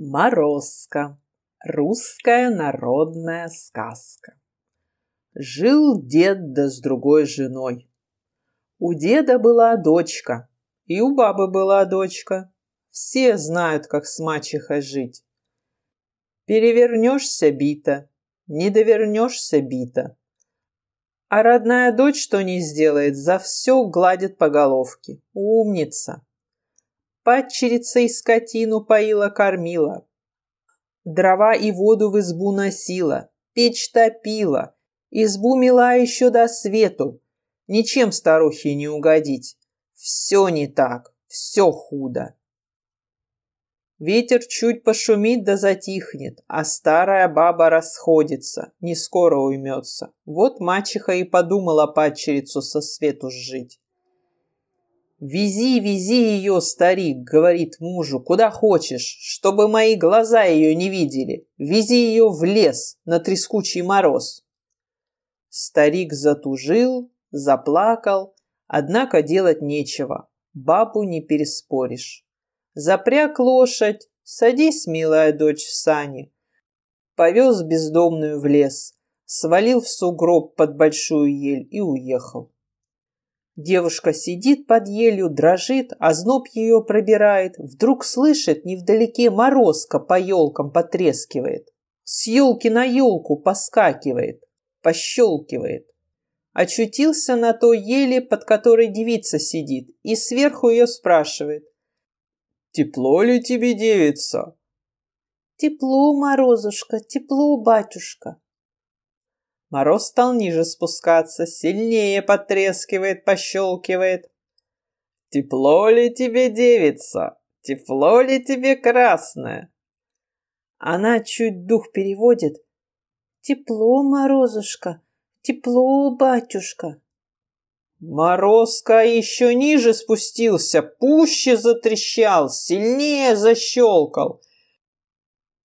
Морозко. Русская народная сказка. Жил дед да с другой женой. У деда была дочка, и у бабы была дочка. Все знают, как с мачехой жить. Перевернешься бита, не довернешься бита. А родная дочь, что не сделает, за все гладит по головке. Умница падчерицей скотину поила-кормила, дрова и воду в избу носила, печь топила, избу мила еще до свету, ничем старухе не угодить. Все не так, все худо. Ветер чуть пошумит да затихнет, а старая баба расходится, не скоро уймется. Вот мачеха и подумала падчерицу со свету сжить. «Вези, вези ее, старик», — говорит мужу, — «куда хочешь, чтобы мои глаза ее не видели. Вези ее в лес на трескучий мороз». Старик затужил, заплакал, однако делать нечего, бабу не переспоришь. Запряг лошадь, садись, милая дочь, в сани. Повез бездомную в лес, свалил в сугроб под большую ель и уехал. Девушка сидит под елью, дрожит, а зноб ее пробирает. Вдруг слышит, невдалеке морозка по елкам потрескивает. С елки на елку поскакивает, пощелкивает. Очутился на той еле, под которой девица сидит, и сверху ее спрашивает. «Тепло ли тебе, девица?» «Тепло, Морозушка, тепло, батюшка», Мороз стал ниже спускаться, сильнее потрескивает, пощелкивает. «Тепло ли тебе, девица? Тепло ли тебе, красная? Она чуть дух переводит. «Тепло, морозушка, тепло, батюшка». Морозка еще ниже спустился, пуще затрещал, сильнее защелкал.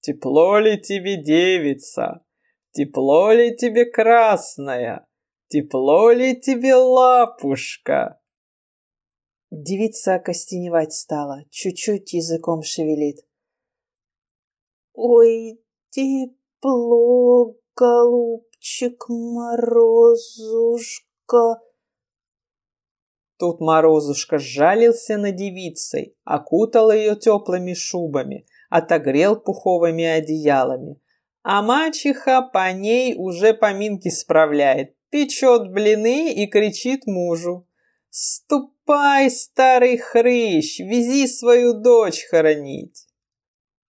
«Тепло ли тебе, девица? Тепло ли тебе красная? Тепло ли тебе лапушка?» Девица окостеневать стала, чуть-чуть языком шевелит. «Ой, тепло, голубчик Морозушка!» Тут Морозушка сжалился над девицей, окутал ее теплыми шубами, отогрел пуховыми одеялами, а мачеха по ней уже поминки справляет, печет блины и кричит мужу. «Ступай, старый хрыщ, вези свою дочь хоронить!»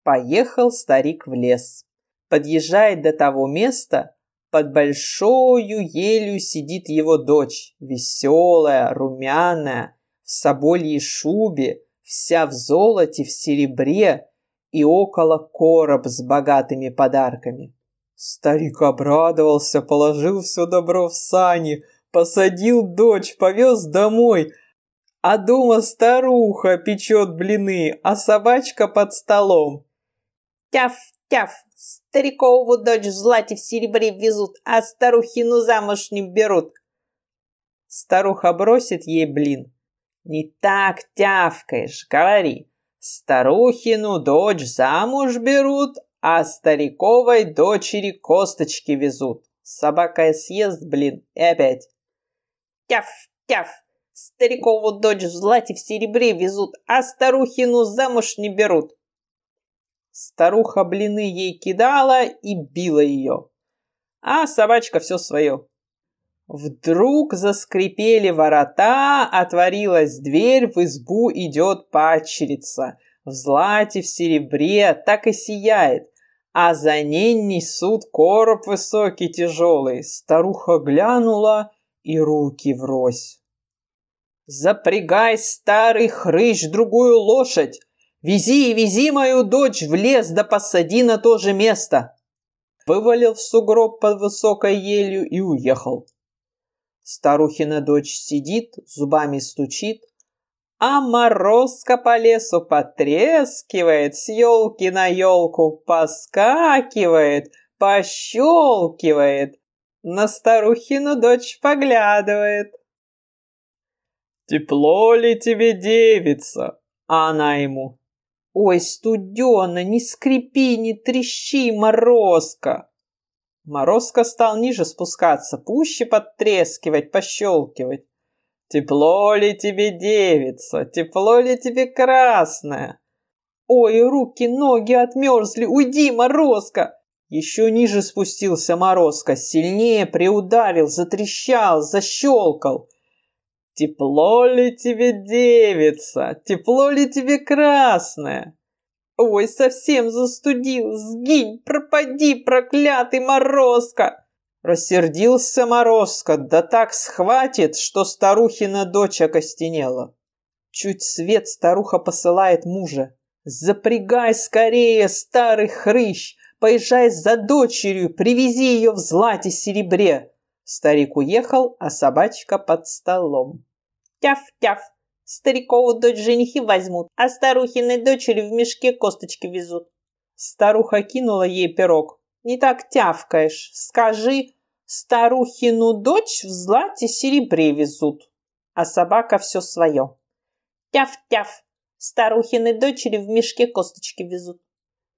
Поехал старик в лес. Подъезжает до того места, под большою елью сидит его дочь, веселая, румяная, в собольей шубе, вся в золоте, в серебре, и около короб с богатыми подарками. Старик обрадовался, положил все добро в сани, посадил дочь, повез домой. А дома старуха печет блины, а собачка под столом. Тяф, тяф, старикову дочь в злате в серебре везут, а старухину замуж не берут. Старуха бросит ей блин. Не так тявкаешь, говори. Старухину дочь замуж берут, а стариковой дочери косточки везут. Собака съест, блин, и опять. Тяф, тяф, старикову дочь в злате в серебре везут, а старухину замуж не берут. Старуха блины ей кидала и била ее. А собачка все свое. Вдруг заскрипели ворота, отворилась дверь, в избу идет падчерица. В злате, в серебре, так и сияет. А за ней несут короб высокий, тяжелый. Старуха глянула и руки врозь. «Запрягай, старый хрыч, другую лошадь! Вези и вези мою дочь в лес, да посади на то же место!» Вывалил в сугроб под высокой елью и уехал. Старухина дочь сидит, зубами стучит, а морозка по лесу потрескивает, с елки на елку поскакивает, пощелкивает, на старухину дочь поглядывает. «Тепло ли тебе, девица?» А она ему. «Ой, студенно, не скрипи, не трещи, морозка!» Морозко стал ниже спускаться, пуще подтрескивать, пощелкивать. «Тепло ли тебе, девица? Тепло ли тебе, красная?» «Ой, руки, ноги отмерзли! Уйди, Морозко!» Еще ниже спустился Морозко, сильнее приударил, затрещал, защелкал. «Тепло ли тебе, девица? Тепло ли тебе, красная?» Ой, совсем застудил, сгинь, пропади, проклятый морозка! Рассердился морозка, да так схватит, что старухина дочь окостенела. Чуть свет старуха посылает мужа. «Запрягай скорее, старый хрыщ! Поезжай за дочерью, привези ее в злате серебре!» Старик уехал, а собачка под столом. «Тяф-тяф!» Старикову дочь женихи возьмут, а старухиной дочери в мешке косточки везут. Старуха кинула ей пирог. Не так тявкаешь. Скажи, старухину дочь в злате серебре везут. А собака все свое. Тяв-тяв. Старухины дочери в мешке косточки везут.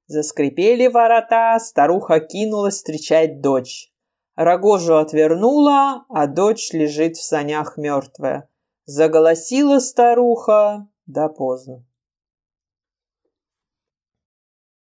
Заскрипели ворота, старуха кинулась встречать дочь. Рогожу отвернула, а дочь лежит в санях мертвая. Заголосила старуха, да поздно.